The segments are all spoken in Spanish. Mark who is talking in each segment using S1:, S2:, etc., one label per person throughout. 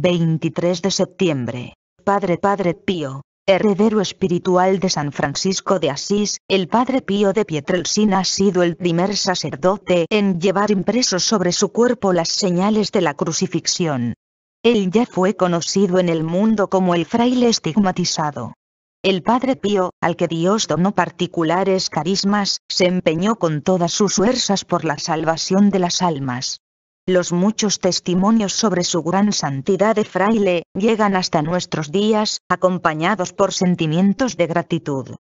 S1: 23 de septiembre. Padre Padre Pío, heredero espiritual de San Francisco de Asís, el Padre Pío de Pietrelcina ha sido el primer sacerdote en llevar impresos sobre su cuerpo las señales de la crucifixión. Él ya fue conocido en el mundo como el fraile estigmatizado. El Padre Pío, al que Dios donó particulares carismas, se empeñó con todas sus fuerzas por la salvación de las almas. Los muchos testimonios sobre su gran santidad de fraile, llegan hasta nuestros días, acompañados por sentimientos de gratitud.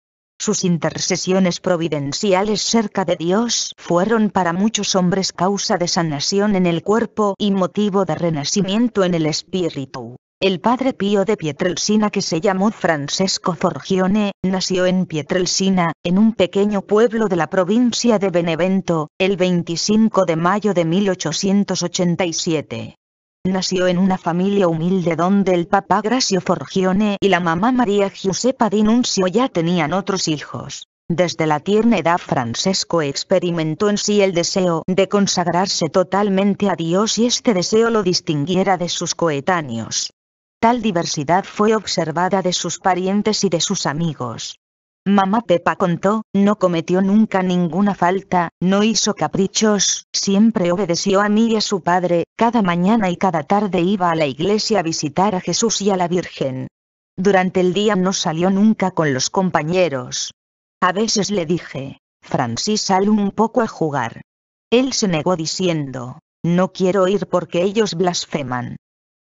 S1: Sus intercesiones providenciales cerca de Dios fueron para muchos hombres causa de sanación en el cuerpo y motivo de renacimiento en el espíritu. El padre Pío de Pietrelcina que se llamó Francesco Forgione, nació en Pietrelcina, en un pequeño pueblo de la provincia de Benevento, el 25 de mayo de 1887. Nació en una familia humilde donde el papá Gracio Forgione y la mamá María Giuseppa Di Nuncio ya tenían otros hijos. Desde la tierna edad Francesco experimentó en sí el deseo de consagrarse totalmente a Dios y este deseo lo distinguiera de sus coetáneos. Tal diversidad fue observada de sus parientes y de sus amigos. Mamá Pepa contó, no cometió nunca ninguna falta, no hizo caprichos, siempre obedeció a mí y a su padre, cada mañana y cada tarde iba a la iglesia a visitar a Jesús y a la Virgen. Durante el día no salió nunca con los compañeros. A veces le dije, Francis sal un poco a jugar. Él se negó diciendo, no quiero ir porque ellos blasfeman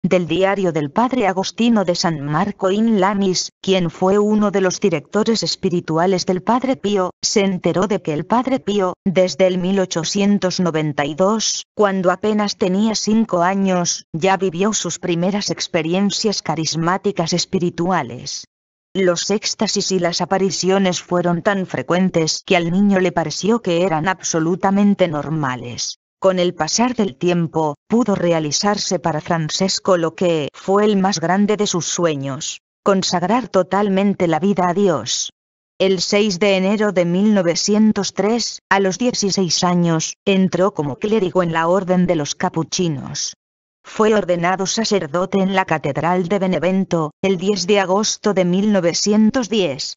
S1: del diario del padre Agostino de San Marco in Lamis, quien fue uno de los directores espirituales del padre Pío, se enteró de que el padre Pío, desde el 1892, cuando apenas tenía cinco años, ya vivió sus primeras experiencias carismáticas espirituales. Los éxtasis y las apariciones fueron tan frecuentes que al niño le pareció que eran absolutamente normales. Con el pasar del tiempo, pudo realizarse para Francesco lo que fue el más grande de sus sueños, consagrar totalmente la vida a Dios. El 6 de enero de 1903, a los 16 años, entró como clérigo en la Orden de los Capuchinos. Fue ordenado sacerdote en la Catedral de Benevento, el 10 de agosto de 1910,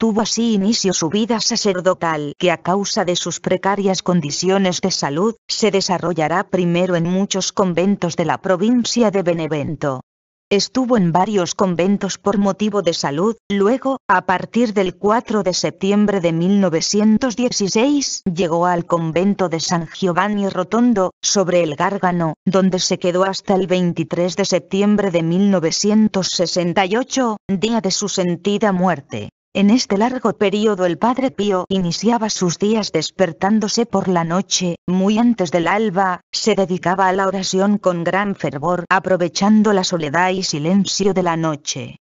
S1: Tuvo así inicio su vida sacerdotal que a causa de sus precarias condiciones de salud, se desarrollará primero en muchos conventos de la provincia de Benevento. Estuvo en varios conventos por motivo de salud, luego, a partir del 4 de septiembre de 1916, llegó al convento de San Giovanni Rotondo, sobre el Gárgano, donde se quedó hasta el 23 de septiembre de 1968, día de su sentida muerte. En este largo periodo el padre Pío iniciaba sus días despertándose por la noche, muy antes del alba, se dedicaba a la oración con gran fervor aprovechando la soledad y silencio de la noche.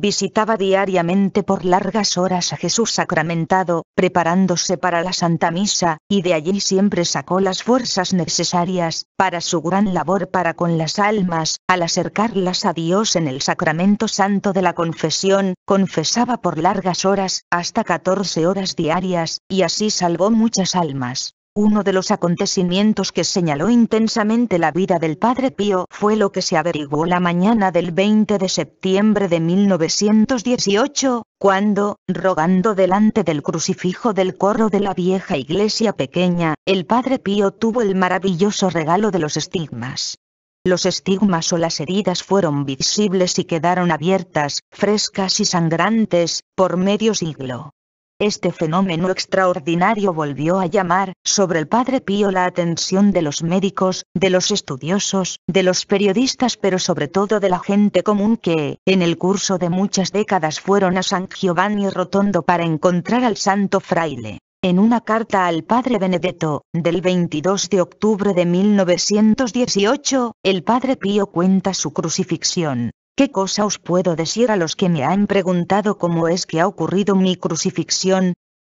S1: Visitaba diariamente por largas horas a Jesús sacramentado, preparándose para la Santa Misa, y de allí siempre sacó las fuerzas necesarias, para su gran labor para con las almas, al acercarlas a Dios en el sacramento santo de la confesión, confesaba por largas horas, hasta 14 horas diarias, y así salvó muchas almas. Uno de los acontecimientos que señaló intensamente la vida del padre Pío fue lo que se averiguó la mañana del 20 de septiembre de 1918, cuando, rogando delante del crucifijo del coro de la vieja iglesia pequeña, el padre Pío tuvo el maravilloso regalo de los estigmas. Los estigmas o las heridas fueron visibles y quedaron abiertas, frescas y sangrantes, por medio siglo. Este fenómeno extraordinario volvió a llamar, sobre el padre Pío la atención de los médicos, de los estudiosos, de los periodistas pero sobre todo de la gente común que, en el curso de muchas décadas fueron a San Giovanni Rotondo para encontrar al santo fraile. En una carta al padre Benedetto, del 22 de octubre de 1918, el padre Pío cuenta su crucifixión. ¿Qué cosa os puedo decir a los que me han preguntado cómo es que ha ocurrido mi crucifixión?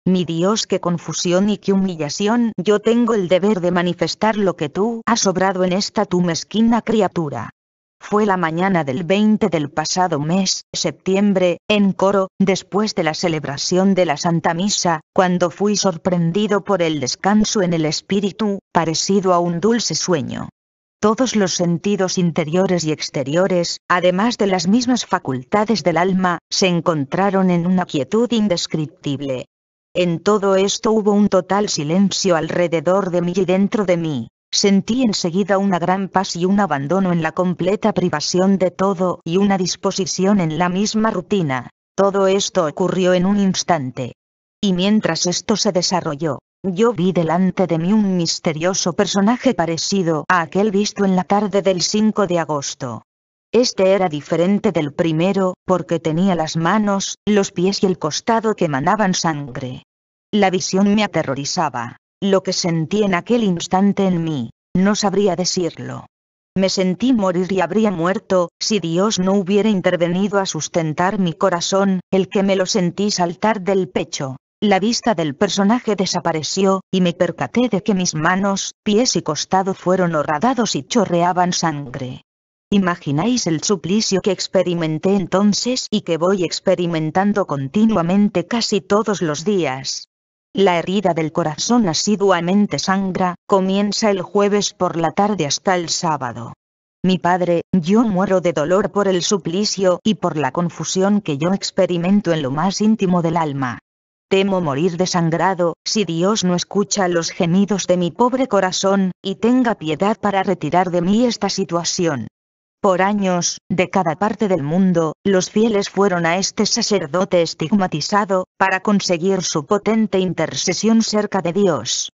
S1: Mi Dios, qué confusión y qué humillación, yo tengo el deber de manifestar lo que tú has obrado en esta tu mezquina criatura. Fue la mañana del 20 del pasado mes, septiembre, en Coro, después de la celebración de la Santa Misa, cuando fui sorprendido por el descanso en el espíritu, parecido a un dulce sueño todos los sentidos interiores y exteriores, además de las mismas facultades del alma, se encontraron en una quietud indescriptible. En todo esto hubo un total silencio alrededor de mí y dentro de mí. Sentí enseguida una gran paz y un abandono en la completa privación de todo y una disposición en la misma rutina. Todo esto ocurrió en un instante. Y mientras esto se desarrolló, yo vi delante de mí un misterioso personaje parecido a aquel visto en la tarde del 5 de agosto. Este era diferente del primero, porque tenía las manos, los pies y el costado que emanaban sangre. La visión me aterrorizaba. Lo que sentí en aquel instante en mí, no sabría decirlo. Me sentí morir y habría muerto, si Dios no hubiera intervenido a sustentar mi corazón, el que me lo sentí saltar del pecho. La vista del personaje desapareció, y me percaté de que mis manos, pies y costado fueron horradados y chorreaban sangre. ¿Imagináis el suplicio que experimenté entonces y que voy experimentando continuamente casi todos los días? La herida del corazón asiduamente sangra, comienza el jueves por la tarde hasta el sábado. Mi padre, yo muero de dolor por el suplicio y por la confusión que yo experimento en lo más íntimo del alma. Temo morir desangrado, si Dios no escucha los gemidos de mi pobre corazón, y tenga piedad para retirar de mí esta situación. Por años, de cada parte del mundo, los fieles fueron a este sacerdote estigmatizado, para conseguir su potente intercesión cerca de Dios.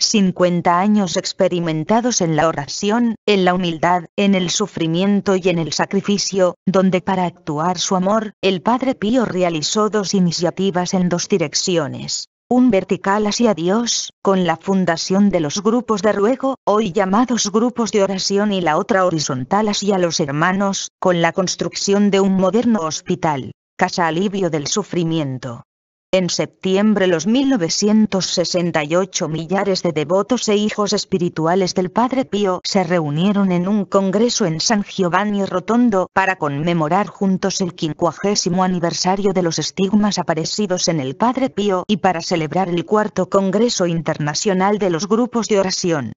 S1: 50 años experimentados en la oración, en la humildad, en el sufrimiento y en el sacrificio, donde para actuar su amor, el Padre Pío realizó dos iniciativas en dos direcciones. Un vertical hacia Dios, con la fundación de los grupos de ruego, hoy llamados grupos de oración y la otra horizontal hacia los hermanos, con la construcción de un moderno hospital, casa alivio del sufrimiento. En septiembre los 1968 millares de devotos e hijos espirituales del Padre Pío se reunieron en un congreso en San Giovanni Rotondo para conmemorar juntos el quincuagésimo aniversario de los estigmas aparecidos en el Padre Pío y para celebrar el cuarto Congreso Internacional de los Grupos de Oración.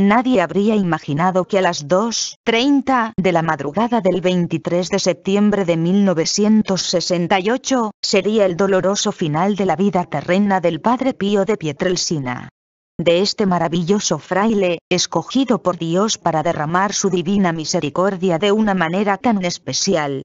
S1: Nadie habría imaginado que a las 2.30 de la madrugada del 23 de septiembre de 1968, sería el doloroso final de la vida terrena del padre Pío de Pietrelcina. De este maravilloso fraile, escogido por Dios para derramar su divina misericordia de una manera tan especial,